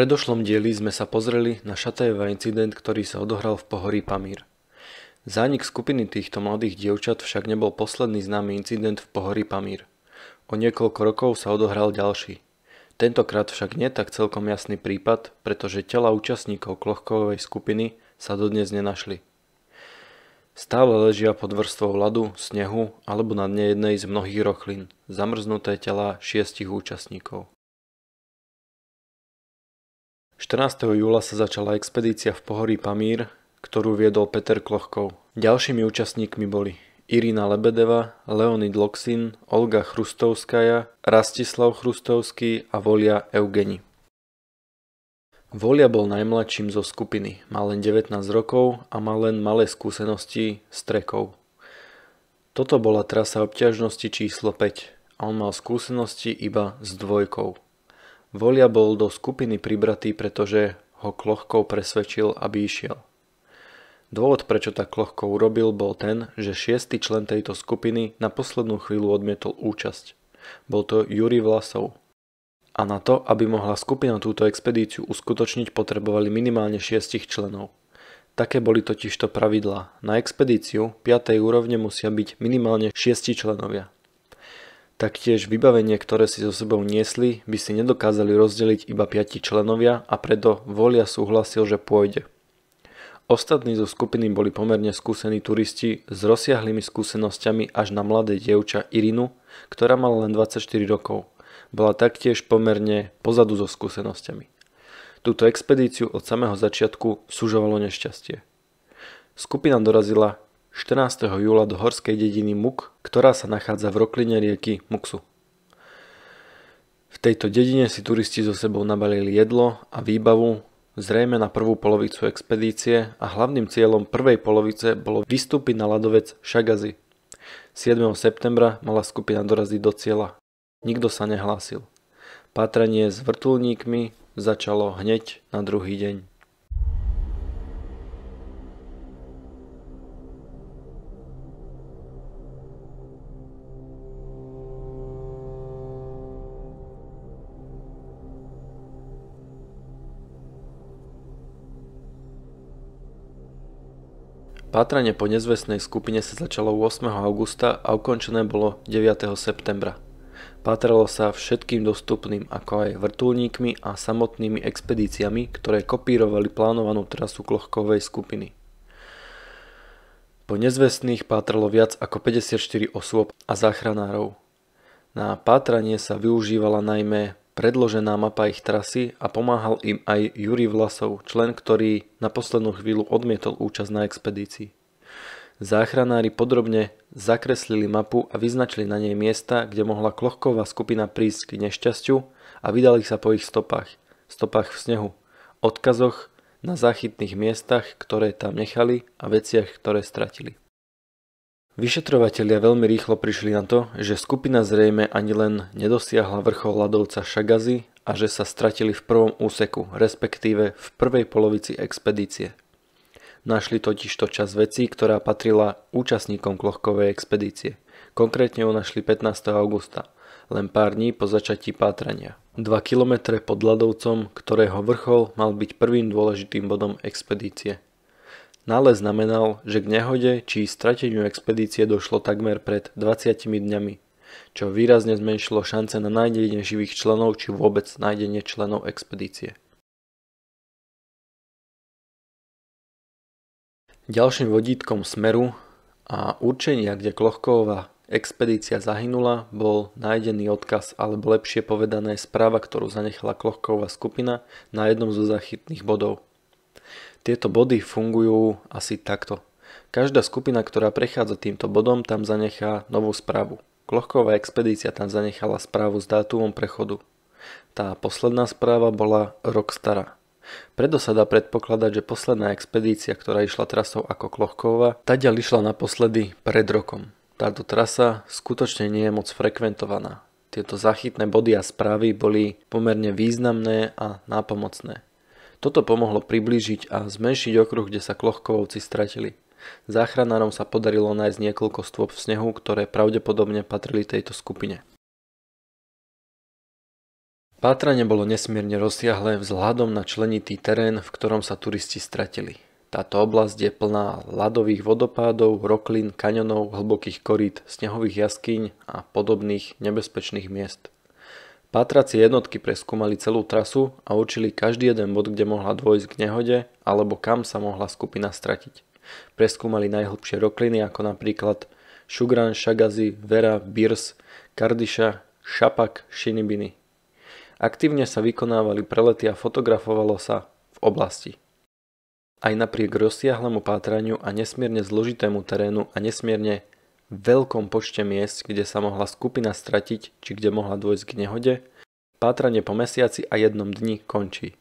predošlom dieli sme sa pozreli na Šatajeva incident, ktorý sa odohral v pohorí Pamír. Zánik skupiny týchto mladých dievčat však nebol posledný známy incident v pohorí Pamír. O niekoľko rokov sa odohral ďalší. Tentokrát však nie tak celkom jasný prípad, pretože tela účastníkov klochkovej skupiny sa dodnes nenašli. Stále ležia pod vrstvou ľadu, snehu alebo na dne jednej z mnohých rochlín, zamrznuté tela šiestich účastníkov. 14. júla sa začala expedícia v pohorí Pamír, ktorú viedol Peter Klochkov. Ďalšími účastníkmi boli Irina Lebedeva, Leonid Loksin, Olga Chrustovskaja, Rastislav Chrustovský a Volia Eugeni. Volia bol najmladším zo skupiny, mal len 19 rokov a mal len malé skúsenosti s trekou. Toto bola trasa obťažnosti číslo 5 a on mal skúsenosti iba s dvojkou. Volia bol do skupiny pribratý, pretože ho Klohkov presvedčil, aby išiel. Dôvod, prečo tak Klohkov urobil, bol ten, že šiestý člen tejto skupiny na poslednú chvíľu odmietol účasť. Bol to Juri Vlasov. A na to, aby mohla skupina túto expedíciu uskutočniť, potrebovali minimálne šiestich členov. Také boli totižto pravidlá. Na expedíciu 5. úrovne musia byť minimálne 6 členovia. Taktiež vybavenie, ktoré si so sebou niesli, by si nedokázali rozdeliť iba piati členovia a preto Volia súhlasil, že pôjde. Ostatní zo skupiny boli pomerne skúsení turisti s rozsiahlými skúsenosťami až na mladé dievča Irinu, ktorá mala len 24 rokov. Bola taktiež pomerne pozadu so skúsenosťami. Túto expedíciu od samého začiatku súžovalo nešťastie. Skupina dorazila 14. júla do horskej dediny Muk, ktorá sa nachádza v rokline rieky Muksu. V tejto dedine si turisti so sebou nabalili jedlo a výbavu, zrejme na prvú polovicu expedície a hlavným cieľom prvej polovice bolo vystúpiť na ľadovec Šagazy. 7. septembra mala skupina doraziť do cieľa. Nikto sa nehlásil. Pátranie s vrtulníkmi začalo hneď na druhý deň. Pátranie po nezvestnej skupine sa začalo 8. augusta a ukončené bolo 9. septembra. Pátralo sa všetkým dostupným, ako aj vrtulníkmi a samotnými expedíciami, ktoré kopírovali plánovanú trasu Klochkovej skupiny. Po nezvestných pátralo viac ako 54 osôb a záchranárov. Na pátranie sa využívala najmä Predložená mapa ich trasy a pomáhal im aj Juri Vlasov, člen, ktorý na poslednú chvíľu odmietol účasť na expedícii. Záchranári podrobne zakreslili mapu a vyznačili na nej miesta, kde mohla klohková skupina prísť k nešťastiu a vydali sa po ich stopách, stopách v snehu, odkazoch na záchytných miestach, ktoré tam nechali a veciach, ktoré stratili. Vyšetrovatelia veľmi rýchlo prišli na to, že skupina zrejme ani len nedosiahla vrchol ľadovca Šagazy a že sa stratili v prvom úseku, respektíve v prvej polovici expedície. Našli totiž to čas vecí, ktorá patrila účastníkom Klochkovej expedície. Konkrétne ho našli 15. augusta, len pár dní po začatí pátrania. 2 kilometre pod ľadovcom, ktorého vrchol mal byť prvým dôležitým bodom expedície. Nález znamenal, že k nehode či strateniu expedície došlo takmer pred 20 dňami, čo výrazne zmenšilo šance na nájdenie živých členov či vôbec nájdenie členov expedície. Ďalším vodítkom smeru a určenia, kde Klochkova expedícia zahynula, bol nájdený odkaz, alebo lepšie povedané správa, ktorú zanechala Klochkova skupina na jednom zo záchytných bodov – tieto body fungujú asi takto. Každá skupina, ktorá prechádza týmto bodom, tam zanechá novú správu. Klochková expedícia tam zanechala správu s dátumom prechodu. Tá posledná správa bola rok stará. Preto sa dá predpokladať, že posledná expedícia, ktorá išla trasou ako Klohková, taďal išla naposledy pred rokom. Táto trasa skutočne nie je moc frekventovaná. Tieto zachytné body a správy boli pomerne významné a nápomocné. Toto pomohlo priblížiť a zmenšiť okruh, kde sa Klochkovovci stratili. Záchranárom sa podarilo nájsť niekoľko stôp v snehu, ktoré pravdepodobne patrili tejto skupine. Pátranie bolo nesmierne rozsiahle vzhľadom na členitý terén, v ktorom sa turisti stratili. Táto oblasť je plná ľadových vodopádov, roklín, kaňonov, hlbokých korít, snehových jaskyň a podobných nebezpečných miest. Pátracie jednotky preskúmali celú trasu a určili každý jeden bod, kde mohla dôjsť k nehode alebo kam sa mohla skupina stratiť. Preskúmali najhlbšie rokliny ako napríklad Šugran, Šagazi, Vera, Birs, Kardiša, Šapak, Šinibiny. Aktívne sa vykonávali prelety a fotografovalo sa v oblasti. Aj napriek rozsiahlemu pátraniu a nesmierne zložitému terénu a nesmierne veľkom počte miest, kde sa mohla skupina stratiť či kde mohla dôjsť k nehode, pátranie po mesiaci a jednom dni končí.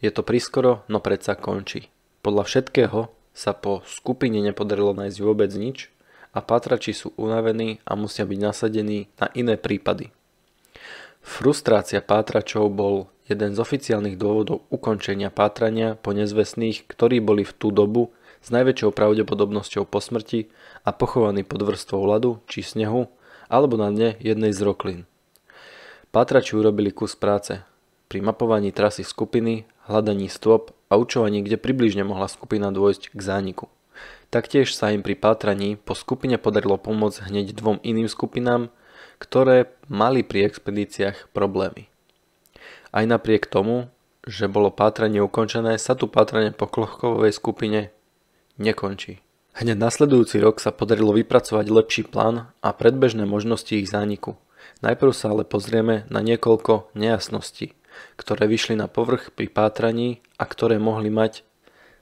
Je to prískoro, no predsa končí. Podľa všetkého sa po skupine nepodarilo nájsť vôbec nič a pátrači sú unavení a musia byť nasadení na iné prípady. Frustrácia pátračov bol jeden z oficiálnych dôvodov ukončenia pátrania po nezvestných, ktorí boli v tú dobu s najväčšou pravdepodobnosťou po smrti a pochovaný pod vrstvou ľadu či snehu alebo na dne jednej z roklín. Pátrači urobili kus práce pri mapovaní trasy skupiny, hľadaní stôp a učovaní, kde približne mohla skupina dôjsť k zániku. Taktiež sa im pri pátraní po skupine podarilo pomôcť hneď dvom iným skupinám, ktoré mali pri expedíciách problémy. Aj napriek tomu, že bolo pátranie ukončené, sa tu pátranie po Klochkovej skupine nekončí. Hneď nasledujúci rok sa podarilo vypracovať lepší plán a predbežné možnosti ich zániku. Najprv sa ale pozrieme na niekoľko nejasností, ktoré vyšli na povrch pri pátraní a ktoré mohli mať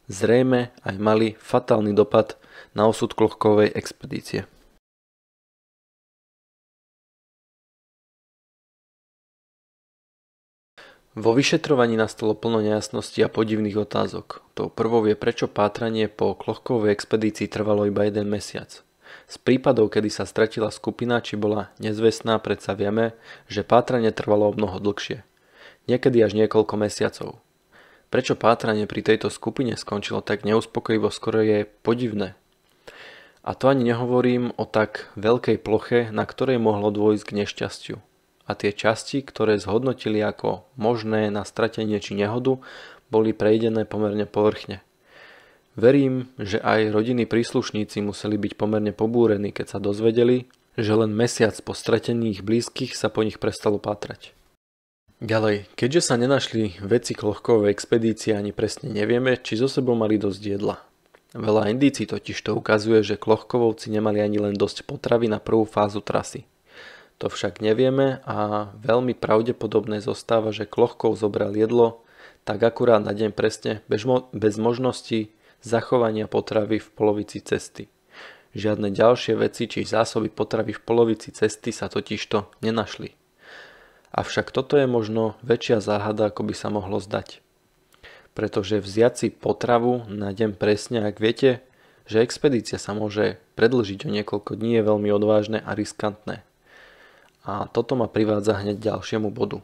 zrejme aj mali fatálny dopad na osud Klochkovej expedície. Vo vyšetrovaní nastalo plno nejasností a podivných otázok. Tou prvou je prečo pátranie po Klochkovej expedícii trvalo iba jeden mesiac. Z prípadov, kedy sa stratila skupina či bola nezvestná, predsa vieme, že pátranie trvalo o mnoho dlhšie. Niekedy až niekoľko mesiacov. Prečo pátranie pri tejto skupine skončilo tak neuspokojivo skoro je podivné. A to ani nehovorím o tak veľkej ploche, na ktorej mohlo dôjsť k nešťastiu a tie časti, ktoré zhodnotili ako možné na stratenie či nehodu, boli prejdené pomerne povrchne. Verím, že aj rodiny príslušníci museli byť pomerne pobúrení, keď sa dozvedeli, že len mesiac po stratení ich blízkych sa po nich prestalo pátrať. Ďalej, keďže sa nenašli veci klohkovej expedície ani presne nevieme, či zo sebou mali dosť jedla. Veľa indícií totiž to ukazuje, že klohkovovci nemali ani len dosť potravy na prvú fázu trasy – to však nevieme a veľmi pravdepodobné zostáva, že Klochkov zobral jedlo tak akurát na deň presne bez možnosti zachovania potravy v polovici cesty. Žiadne ďalšie veci či zásoby potravy v polovici cesty sa totižto nenašli. Avšak toto je možno väčšia záhada, ako by sa mohlo zdať. Pretože vziať si potravu na deň presne, ak viete, že expedícia sa môže predlžiť o niekoľko dní je veľmi odvážne a riskantné a toto ma privádza hneď ďalšiemu bodu.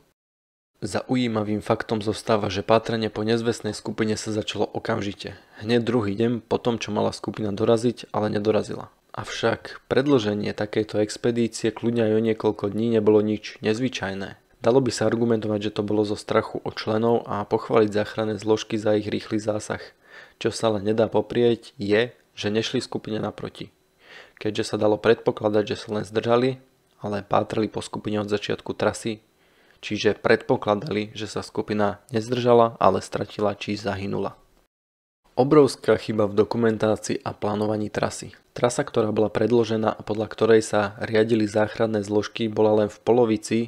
Zaujímavým faktom zostáva, že pátranie po nezvestnej skupine sa začalo okamžite. Hneď druhý deň po tom, čo mala skupina doraziť, ale nedorazila. Avšak predlženie takejto expedície kľudne aj o niekoľko dní nebolo nič nezvyčajné. Dalo by sa argumentovať, že to bolo zo strachu od členov a pochváliť záchranné zložky za ich rýchly zásah. Čo sa ale nedá poprieť je, že nešli skupine naproti. Keďže sa dalo predpokladať, že sa len zdržali, ale pátrali po skupine od začiatku trasy, čiže predpokladali, že sa skupina nezdržala, ale stratila či zahynula. Obrovská chyba v dokumentácii a plánovaní trasy. Trasa, ktorá bola predložená a podľa ktorej sa riadili záchranné zložky, bola len v polovici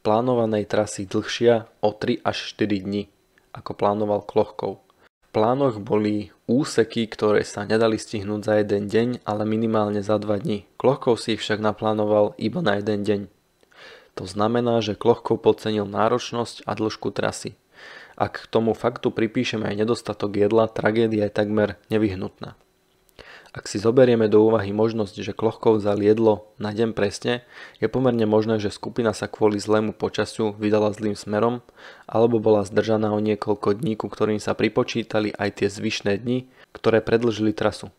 plánovanej trasy dlhšia o 3 až 4 dní, ako plánoval Klochkov plánoch boli úseky, ktoré sa nedali stihnúť za jeden deň, ale minimálne za dva dní. Klohkov si ich však naplánoval iba na jeden deň. To znamená, že Klochkov podcenil náročnosť a dĺžku trasy. Ak k tomu faktu pripíšeme aj nedostatok jedla, tragédia je takmer nevyhnutná. Ak si zoberieme do úvahy možnosť, že Klochkov zaliedlo na deň presne, je pomerne možné, že skupina sa kvôli zlému počasu vydala zlým smerom, alebo bola zdržaná o niekoľko dní, ku ktorým sa pripočítali aj tie zvyšné dni, ktoré predlžili trasu.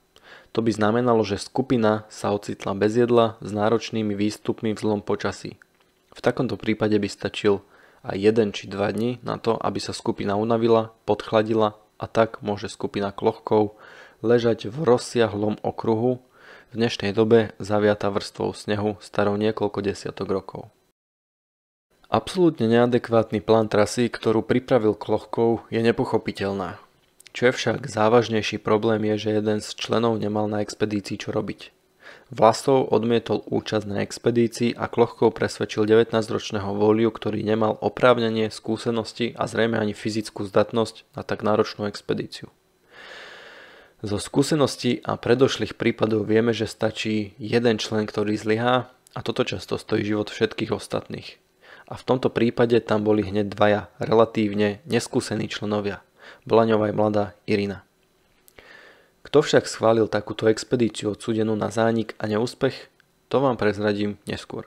To by znamenalo, že skupina sa ocitla bez jedla s náročnými výstupmi v zlom počasí. V takomto prípade by stačil aj 1 či 2 dní na to, aby sa skupina unavila, podchladila a tak môže skupina Klochkov ležať v rozsiahlom okruhu, v dnešnej dobe zaviata vrstvou snehu starou niekoľko desiatok rokov. Absolútne neadekvátny plán trasy, ktorú pripravil Klochkov, je nepochopiteľná. Čo je však závažnejší problém je, že jeden z členov nemal na expedícii čo robiť. Vlasov odmietol účasť na expedícii a Klochkov presvedčil 19-ročného voliu, ktorý nemal oprávnenie, skúsenosti a zrejme ani fyzickú zdatnosť na tak náročnú expedíciu. Zo skúseností a predošlých prípadov vieme, že stačí jeden člen, ktorý zlyhá a toto často stojí život všetkých ostatných. A v tomto prípade tam boli hneď dvaja relatívne neskúsení členovia. Blaňová aj mladá Irina. Kto však schválil takúto expedíciu odsudenú na zánik a neúspech, to vám prezradím neskôr.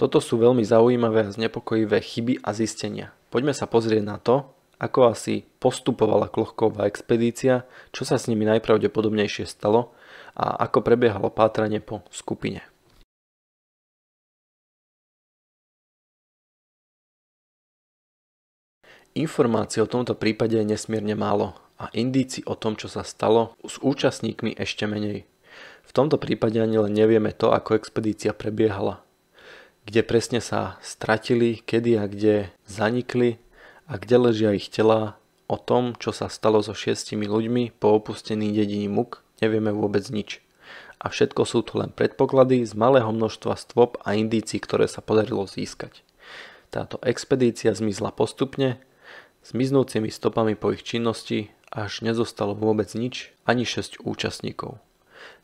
Toto sú veľmi zaujímavé a znepokojivé chyby a zistenia. Poďme sa pozrieť na to, ako asi postupovala Klochková expedícia, čo sa s nimi najpravdepodobnejšie stalo a ako prebiehalo pátranie po skupine. Informácií o tomto prípade je nesmierne málo a indíci o tom, čo sa stalo, s účastníkmi ešte menej. V tomto prípade ani len nevieme to, ako expedícia prebiehala. Kde presne sa stratili, kedy a kde zanikli, a kde ležia ich tela, o tom, čo sa stalo so šiestimi ľuďmi po opustení dediny Muk, nevieme vôbec nič. A všetko sú to len predpoklady z malého množstva stvob a indícií, ktoré sa podarilo získať. Táto expedícia zmizla postupne, zmiznúcimi stopami po ich činnosti, až nezostalo vôbec nič, ani 6 účastníkov.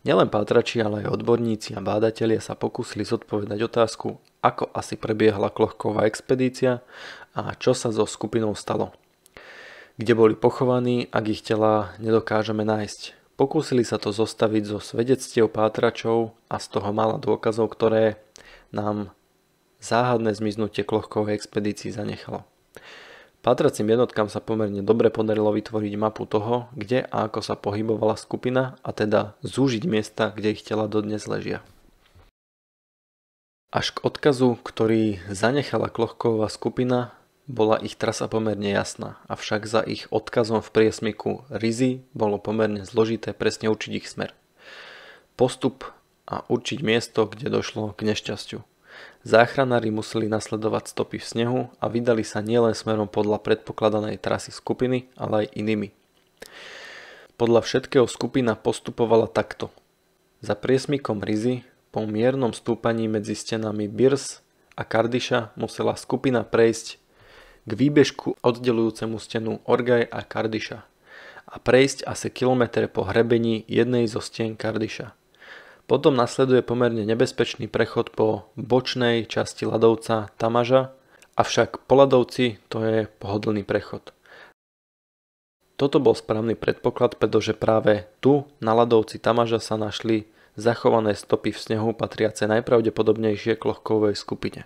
Nielen pátrači, ale aj odborníci a bádatelia sa pokúsili zodpovedať otázku, ako asi prebiehla klohková expedícia a čo sa so skupinou stalo. Kde boli pochovaní, ak ich tela nedokážeme nájsť. Pokúsili sa to zostaviť zo svedectiev pátračov a z toho mala dôkazov, ktoré nám záhadné zmiznutie Klochkovej expedícii zanechalo. Pátracím jednotkám sa pomerne dobre podarilo vytvoriť mapu toho, kde a ako sa pohybovala skupina a teda zúžiť miesta, kde ich tela dodnes ležia. Až k odkazu, ktorý zanechala Klochková skupina, bola ich trasa pomerne jasná, avšak za ich odkazom v priesmiku Rizy bolo pomerne zložité presne určiť ich smer. Postup a určiť miesto, kde došlo k nešťastiu. Záchranári museli nasledovať stopy v snehu a vydali sa nielen smerom podľa predpokladanej trasy skupiny, ale aj inými. Podľa všetkého skupina postupovala takto. Za priesmikom Rizy po miernom stúpaní medzi stenami Birs a Kardiša musela skupina prejsť k výbežku oddelujúcemu stenu Orgaj a Kardiša a prejsť asi kilometr po hrebení jednej zo stien Kardiša. Potom nasleduje pomerne nebezpečný prechod po bočnej časti ľadovca Tamaža, avšak po ľadovci to je pohodlný prechod. Toto bol správny predpoklad, pretože práve tu na ľadovci Tamaža sa našli zachované stopy v snehu patriace najpravdepodobnejšie k lohkovej skupine.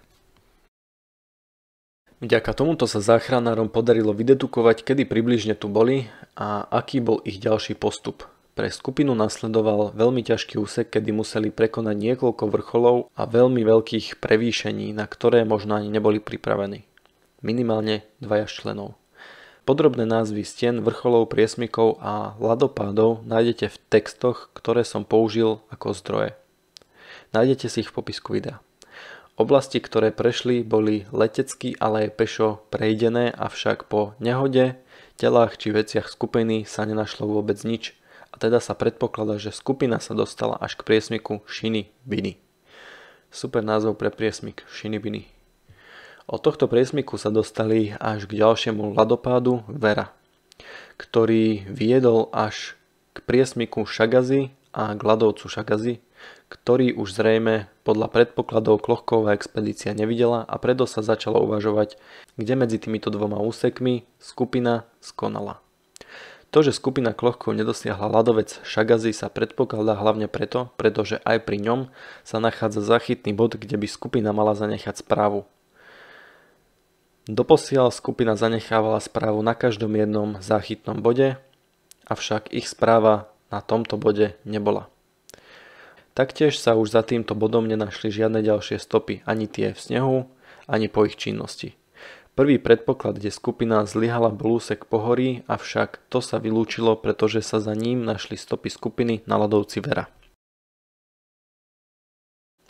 Vďaka tomuto sa záchranárom podarilo vydedukovať, kedy približne tu boli a aký bol ich ďalší postup. Pre skupinu nasledoval veľmi ťažký úsek, kedy museli prekonať niekoľko vrcholov a veľmi veľkých prevýšení, na ktoré možno ani neboli pripravení. Minimálne dvaja členov. Podrobné názvy stien, vrcholov, priesmykov a ladopádov nájdete v textoch, ktoré som použil ako zdroje. Nájdete si ich v popisku videa. Oblasti, ktoré prešli, boli letecky, ale aj pešo prejdené, avšak po nehode, telách či veciach skupiny sa nenašlo vôbec nič a teda sa predpokladá, že skupina sa dostala až k priesmiku Šiny Biny. Super názov pre priesmik Šiny Biny. Od tohto priesmiku sa dostali až k ďalšiemu ľadopádu Vera, ktorý viedol až k priesmiku Šagazy a k ľadovcu Šagazy, ktorý už zrejme podľa predpokladov Klochková expedícia nevidela a preto sa začala uvažovať, kde medzi týmito dvoma úsekmi skupina skonala. To, že skupina Klochkov nedosiahla ľadovec Šagazy sa predpokladá hlavne preto, pretože aj pri ňom sa nachádza zachytný bod, kde by skupina mala zanechať správu. Doposiaľ skupina zanechávala správu na každom jednom záchytnom bode, avšak ich správa na tomto bode nebola. Taktiež sa už za týmto bodom nenašli žiadne ďalšie stopy, ani tie v snehu, ani po ich činnosti. Prvý predpoklad, kde skupina zlyhala bol úsek pohorí, avšak to sa vylúčilo, pretože sa za ním našli stopy skupiny na ľadovci Vera.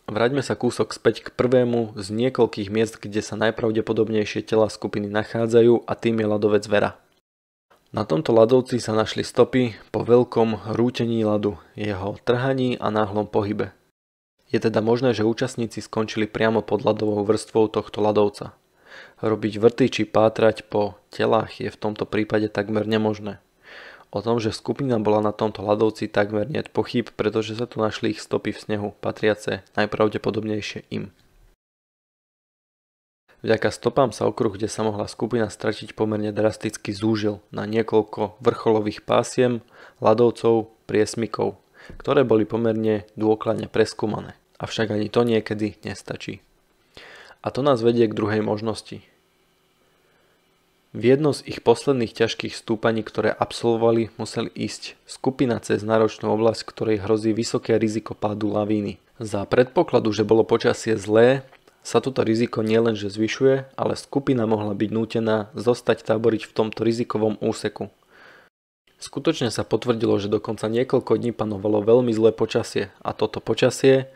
Vráťme sa kúsok späť k prvému z niekoľkých miest, kde sa najpravdepodobnejšie tela skupiny nachádzajú a tým je ľadovec Vera. Na tomto ľadovci sa našli stopy po veľkom rútení ľadu, jeho trhaní a náhlom pohybe. Je teda možné, že účastníci skončili priamo pod ľadovou vrstvou tohto ľadovca. Robiť vrty či pátrať po telách je v tomto prípade takmer nemožné. O tom, že skupina bola na tomto ľadovci takmer net pochyb, pretože sa tu našli ich stopy v snehu, patriace najpravdepodobnejšie im. Vďaka stopám sa okruh, kde sa mohla skupina stratiť, pomerne drasticky zúžil na niekoľko vrcholových pásiem, ľadovcov, priesmykov, ktoré boli pomerne dôkladne preskúmané. Avšak ani to niekedy nestačí. A to nás vedie k druhej možnosti. V jedno z ich posledných ťažkých stúpaní, ktoré absolvovali, museli ísť skupina cez náročnú oblasť, ktorej hrozí vysoké riziko pádu lavíny. Za predpokladu, že bolo počasie zlé, sa toto riziko nielenže zvyšuje, ale skupina mohla byť nútená zostať táboriť v tomto rizikovom úseku. Skutočne sa potvrdilo, že dokonca niekoľko dní panovalo veľmi zlé počasie a toto počasie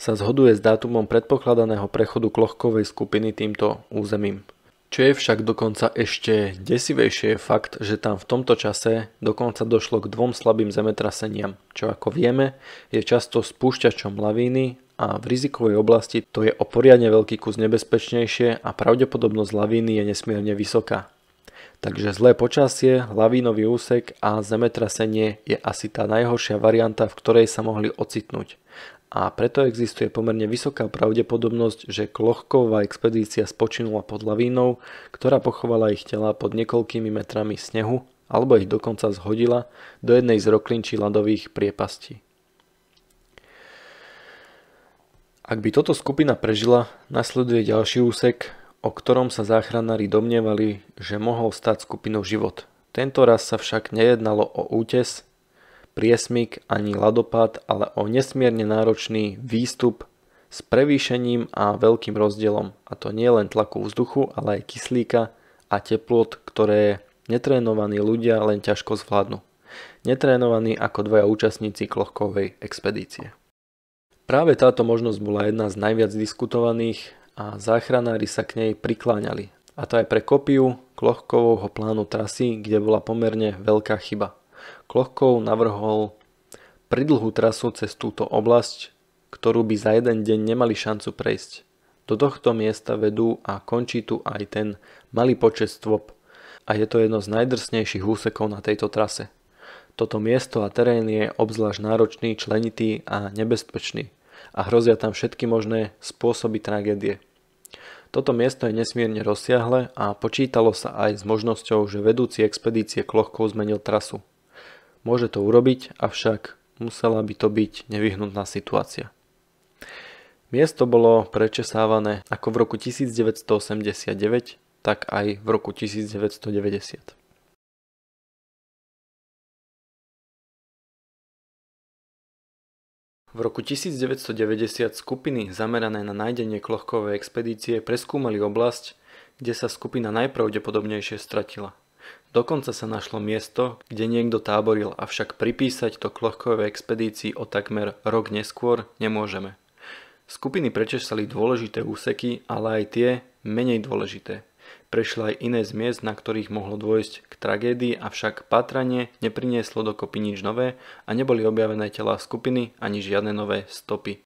sa zhoduje s dátumom predpokladaného prechodu klohkovej skupiny týmto územím. Čo je však dokonca ešte desivejšie je fakt, že tam v tomto čase dokonca došlo k dvom slabým zemetraseniam, čo ako vieme je často spúšťačom lavíny a v rizikovej oblasti to je o poriadne veľký kus nebezpečnejšie a pravdepodobnosť lavíny je nesmierne vysoká. Takže zlé počasie, lavínový úsek a zemetrasenie je asi tá najhoršia varianta, v ktorej sa mohli ocitnúť. A preto existuje pomerne vysoká pravdepodobnosť, že Klochková expedícia spočinula pod lavínou, ktorá pochovala ich tela pod niekoľkými metrami snehu alebo ich dokonca zhodila do jednej z roklinčí ľadových priepastí. Ak by toto skupina prežila, nasleduje ďalší úsek, o ktorom sa záchranári domnievali, že mohol stať skupinu život. Tento raz sa však nejednalo o útes, priesmik ani ladopád, ale o nesmierne náročný výstup s prevýšením a veľkým rozdielom. A to nie len tlaku vzduchu, ale aj kyslíka a teplot, ktoré netrénovaní ľudia len ťažko zvládnu. Netrénovaní ako dvaja účastníci klohkovej expedície. Práve táto možnosť bola jedna z najviac diskutovaných a záchranári sa k nej prikláňali. A to aj pre kopiu Klochkovovho plánu trasy, kde bola pomerne veľká chyba. Klochkov navrhol pridlhú trasu cez túto oblasť, ktorú by za jeden deň nemali šancu prejsť. Do tohto miesta vedú a končí tu aj ten malý počet stôp a je to jedno z najdrsnejších úsekov na tejto trase. Toto miesto a terén je obzvlášť náročný, členitý a nebezpečný a hrozia tam všetky možné spôsoby tragédie. Toto miesto je nesmierne rozsiahle a počítalo sa aj s možnosťou, že vedúci expedície Klohkov zmenil trasu. Môže to urobiť, avšak musela by to byť nevyhnutná situácia. Miesto bolo prečesávané ako v roku 1989, tak aj v roku 1990. V roku 1990 skupiny zamerané na nájdenie Klochkovej expedície preskúmali oblasť, kde sa skupina najpravdepodobnejšie stratila. Dokonca sa našlo miesto, kde niekto táboril, avšak pripísať to Klochkovej expedícii o takmer rok neskôr nemôžeme. Skupiny prečesali dôležité úseky, ale aj tie menej dôležité prešla aj iné z miest, na ktorých mohlo dôjsť k tragédii, avšak pátranie neprinieslo dokopy nič nové a neboli objavené tela skupiny ani žiadne nové stopy.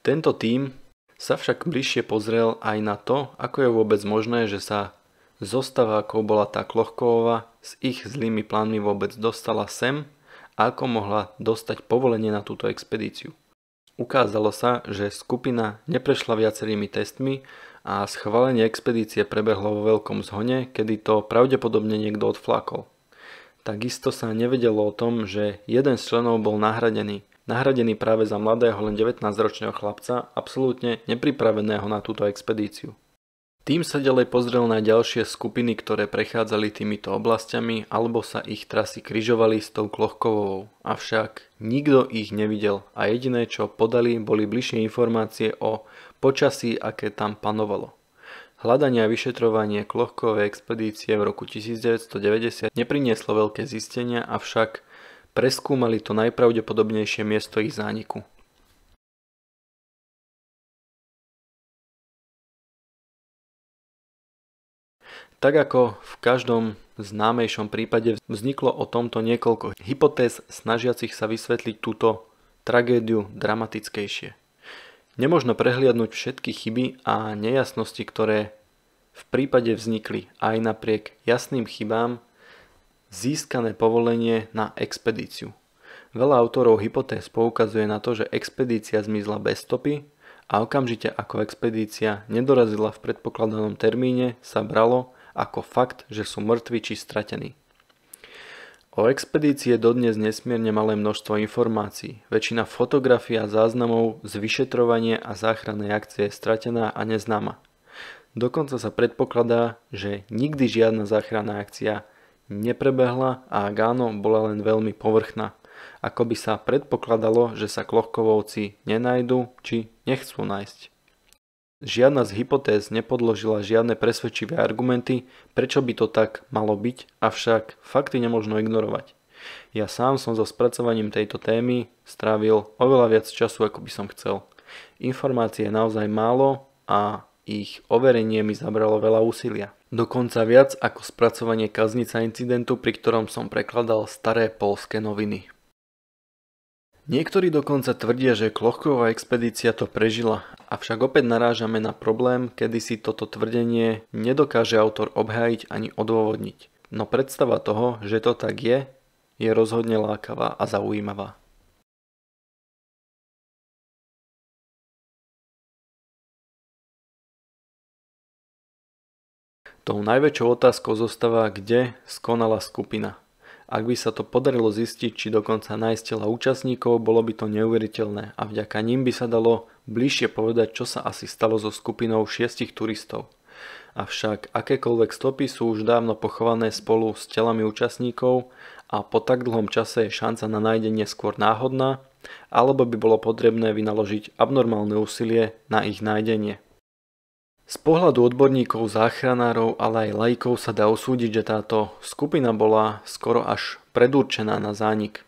Tento tím sa však bližšie pozrel aj na to, ako je vôbec možné, že sa zostava, ako bola tá Klochková, s ich zlými plánmi vôbec dostala sem a ako mohla dostať povolenie na túto expedíciu. Ukázalo sa, že skupina neprešla viacerými testmi a schválenie expedície prebehlo vo veľkom zhone, kedy to pravdepodobne niekto odflakol. Takisto sa nevedelo o tom, že jeden z členov bol nahradený. Nahradený práve za mladého len 19-ročného chlapca, absolútne nepripraveného na túto expedíciu. Tým sa ďalej pozrel na ďalšie skupiny, ktoré prechádzali týmito oblastiami alebo sa ich trasy kryžovali s tou Klochkovovou. Avšak nikto ich nevidel a jediné čo podali boli bližšie informácie o počasí, aké tam panovalo. Hľadanie a vyšetrovanie Klochkovej expedície v roku 1990 neprinieslo veľké zistenia, avšak preskúmali to najpravdepodobnejšie miesto ich zániku. Tak ako v každom známejšom prípade vzniklo o tomto niekoľko hypotéz snažiacich sa vysvetliť túto tragédiu dramatickejšie. Nemožno prehliadnúť všetky chyby a nejasnosti, ktoré v prípade vznikli aj napriek jasným chybám získané povolenie na expedíciu. Veľa autorov hypotéz poukazuje na to, že expedícia zmizla bez stopy a okamžite ako expedícia nedorazila v predpokladanom termíne sa bralo ako fakt, že sú mŕtvi či stratení. O expedície dodnes nesmierne malé množstvo informácií. Väčšina fotografií a záznamov z a záchrannej akcie je stratená a neznáma. Dokonca sa predpokladá, že nikdy žiadna záchranná akcia neprebehla a ak áno, bola len veľmi povrchná. Ako by sa predpokladalo, že sa klohkovovci nenajdu či nechcú nájsť. Žiadna z hypotéz nepodložila žiadne presvedčivé argumenty, prečo by to tak malo byť, avšak fakty nemožno ignorovať. Ja sám som so spracovaním tejto témy strávil oveľa viac času, ako by som chcel. Informácie je naozaj málo a ich overenie mi zabralo veľa úsilia. Dokonca viac ako spracovanie kaznica incidentu, pri ktorom som prekladal staré polské noviny. Niektorí dokonca tvrdia, že Klochková expedícia to prežila, avšak opäť narážame na problém, kedy si toto tvrdenie nedokáže autor obhájiť ani odôvodniť. No predstava toho, že to tak je, je rozhodne lákavá a zaujímavá. Tou najväčšou otázkou zostáva, kde skonala skupina – ak by sa to podarilo zistiť, či dokonca nájsť tela účastníkov, bolo by to neuveriteľné a vďaka ním by sa dalo bližšie povedať, čo sa asi stalo so skupinou šiestich turistov. Avšak akékoľvek stopy sú už dávno pochované spolu s telami účastníkov a po tak dlhom čase je šanca na nájdenie skôr náhodná, alebo by bolo potrebné vynaložiť abnormálne úsilie na ich nájdenie. Z pohľadu odborníkov, záchranárov, ale aj lajkov sa dá osúdiť, že táto skupina bola skoro až predurčená na zánik.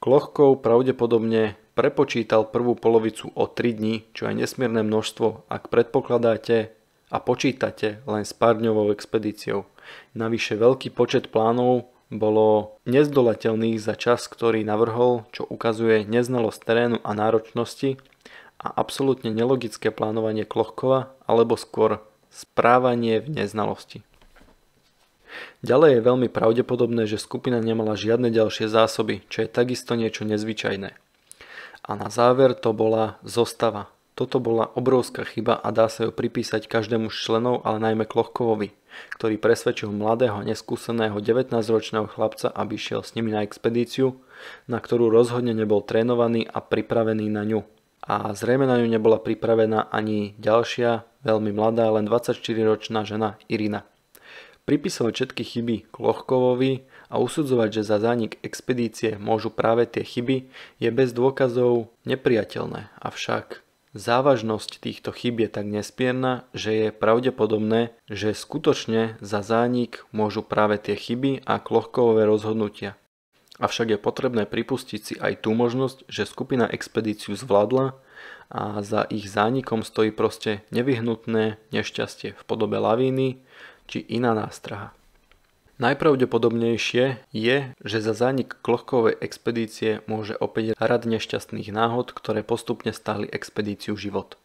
Klohkov pravdepodobne prepočítal prvú polovicu o 3 dní, čo je nesmierne množstvo, ak predpokladáte a počítate len s pár dňovou expedíciou. Navyše veľký počet plánov bolo nezdolateľných za čas, ktorý navrhol, čo ukazuje neznalosť terénu a náročnosti a absolútne nelogické plánovanie Klochkova alebo skôr správanie v neznalosti. Ďalej je veľmi pravdepodobné, že skupina nemala žiadne ďalšie zásoby, čo je takisto niečo nezvyčajné. A na záver to bola zostava. Toto bola obrovská chyba a dá sa ju pripísať každému z členov, ale najmä Klochkovovi, ktorý presvedčil mladého, neskúseného 19-ročného chlapca, aby šiel s nimi na expedíciu, na ktorú rozhodne nebol trénovaný a pripravený na ňu a zrejme na ňu nebola pripravená ani ďalšia, veľmi mladá, len 24-ročná žena Irina. Pripisovať všetky chyby Klochkovovi a usudzovať, že za zánik expedície môžu práve tie chyby, je bez dôkazov nepriateľné. Avšak závažnosť týchto chyb je tak nespierna, že je pravdepodobné, že skutočne za zánik môžu práve tie chyby a klochkovové rozhodnutia. Avšak je potrebné pripustiť si aj tú možnosť, že skupina expedíciu zvládla a za ich zánikom stojí proste nevyhnutné nešťastie v podobe lavíny či iná nástraha. Najpravdepodobnejšie je, že za zánik Klochkovej expedície môže opäť rad nešťastných náhod, ktoré postupne stáli expedíciu život.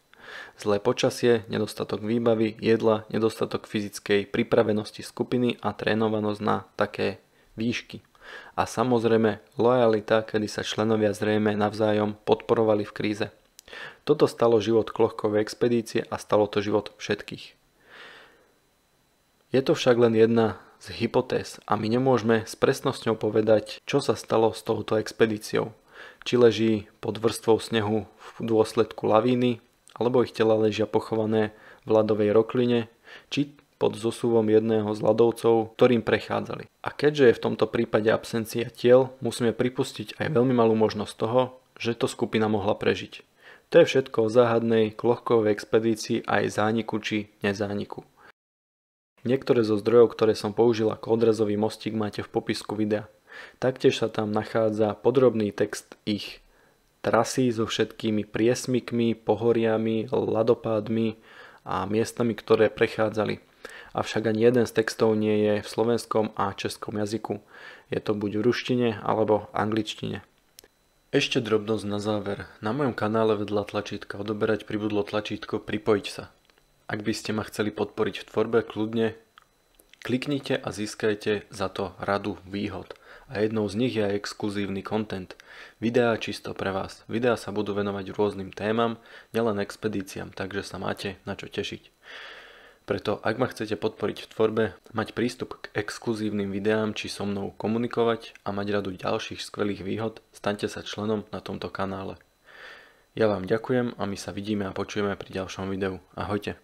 Zlé počasie, nedostatok výbavy, jedla, nedostatok fyzickej pripravenosti skupiny a trénovanosť na také výšky a samozrejme lojalita, kedy sa členovia zrejme navzájom podporovali v kríze. Toto stalo život klohkovej expedície a stalo to život všetkých. Je to však len jedna z hypotéz a my nemôžeme s presnosťou povedať, čo sa stalo s touto expedíciou. Či leží pod vrstvou snehu v dôsledku lavíny, alebo ich tela ležia pochované v ľadovej rokline, či pod zosuvom jedného z ľadovcov, ktorým prechádzali. A keďže je v tomto prípade absencia tiel, musíme pripustiť aj veľmi malú možnosť toho, že to skupina mohla prežiť. To je všetko o záhadnej klohkovej expedícii aj zániku či nezániku. Niektoré zo zdrojov, ktoré som použil ako odrazový mostík, máte v popisku videa. Taktiež sa tam nachádza podrobný text ich trasy so všetkými priesmikmi, pohoriami, ladopádmi a miestami, ktoré prechádzali avšak ani jeden z textov nie je v slovenskom a českom jazyku. Je to buď v ruštine alebo angličtine. Ešte drobnosť na záver. Na mojom kanále vedľa tlačítka odoberať pribudlo tlačítko Pripojiť sa. Ak by ste ma chceli podporiť v tvorbe, kľudne kliknite a získajte za to radu výhod a jednou z nich je aj exkluzívny kontent. Videá čisto pre vás. Videá sa budú venovať rôznym témam, nielen expedíciám, takže sa máte na čo tešiť. Preto ak ma chcete podporiť v tvorbe, mať prístup k exkluzívnym videám či so mnou komunikovať a mať radu ďalších skvelých výhod, staňte sa členom na tomto kanále. Ja vám ďakujem a my sa vidíme a počujeme pri ďalšom videu. Ahojte.